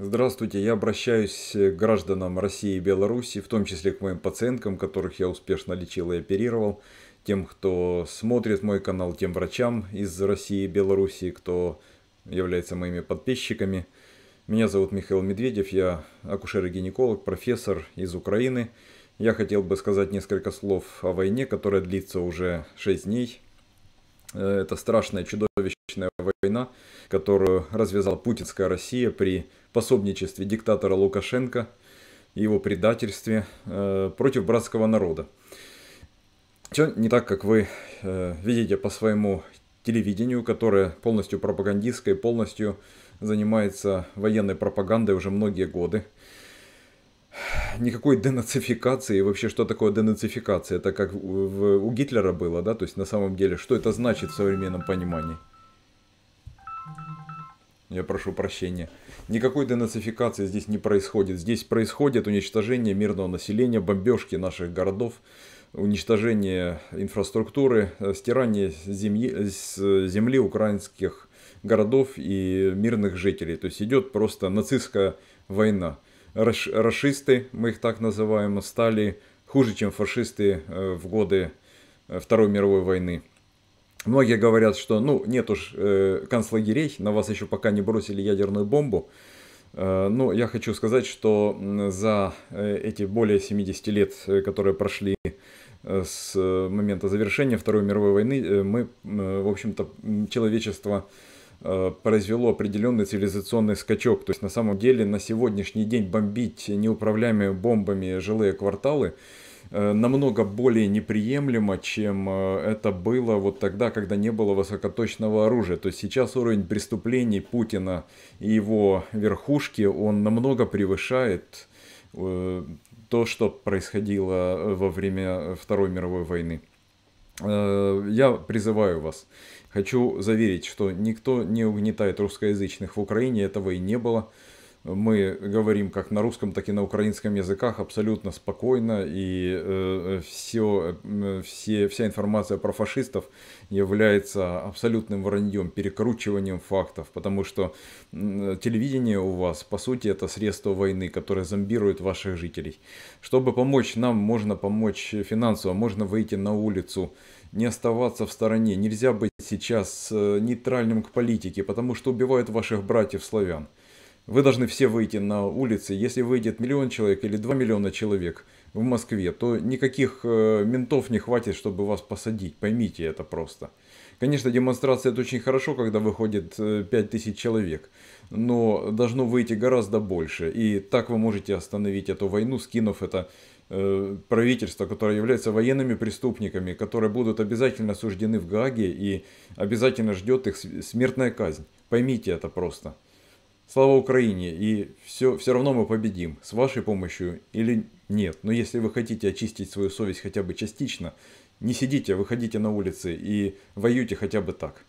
Здравствуйте, я обращаюсь к гражданам России и Беларуси, в том числе к моим пациенткам, которых я успешно лечил и оперировал, тем, кто смотрит мой канал, тем врачам из России и Беларуси, кто является моими подписчиками. Меня зовут Михаил Медведев, я акушер и гинеколог, профессор из Украины. Я хотел бы сказать несколько слов о войне, которая длится уже 6 дней. Э, это страшная, чудовищная война, которую развязала путинская Россия при пособничестве диктатора Лукашенко, его предательстве э, против братского народа. Все не так, как вы э, видите по своему телевидению, которое полностью пропагандистское, полностью занимается военной пропагандой уже многие годы. Никакой денацификации, вообще что такое денацификация? Это как у Гитлера было, да, то есть на самом деле, что это значит в современном понимании? Я прошу прощения. Никакой денацификации здесь не происходит. Здесь происходит уничтожение мирного населения, бомбежки наших городов, уничтожение инфраструктуры, э, стирание земли, э, э, земли украинских городов и мирных жителей. То есть идет просто нацистская война. Раш, расисты, мы их так называем, стали хуже, чем фашисты в годы Второй мировой войны. Многие говорят, что ну нет уж э, концлагерей, на вас еще пока не бросили ядерную бомбу. Э, ну, я хочу сказать, что за э, эти более 70 лет, э, которые прошли э, с момента завершения Второй мировой войны, мы, в общем-то, человечество произвело определенный цивилизационный скачок. То есть на самом деле на сегодняшний день бомбить неуправляемыми бомбами жилые кварталы Э, намного более неприемлемо, чем э, это было вот тогда, когда не было высокоточного оружия. То есть сейчас уровень преступлений Путина и его верхушки, он намного превышает э, то, что происходило во время Второй мировой войны. Я призываю вас, хочу заверить, что никто не угнетает русскоязычных в Украине, этого и не было мы говорим как на русском, так и на украинском языках абсолютно спокойно, и э, э все, э, все, вся информация про фашистов является абсолютным враньем, перекручиванием фактов, потому что э, телевидение у вас, по сути, это средство войны, которое зомбирует ваших жителей. Чтобы помочь нам, можно помочь финансово, можно выйти на улицу, не оставаться в стороне, нельзя быть сейчас э, нейтральным к политике, потому что убивают ваших братьев славян. Вы должны все выйти на улицы. Если выйдет миллион человек или два миллиона человек в Москве, то никаких э, ментов не хватит, чтобы вас посадить. Поймите это просто. Конечно, демонстрация это очень хорошо, когда выходит 5000 э, человек, но должно выйти гораздо больше. И так вы можете остановить эту войну, скинув это э, правительство, которое является военными преступниками, которые будут обязательно осуждены в Гааге и обязательно ждет их смертная казнь. Поймите это просто. Слава Украине, и все, все равно мы победим, с вашей помощью или нет. Но если вы хотите очистить свою совесть хотя бы частично, не сидите, выходите на улицы и воюйте хотя бы так.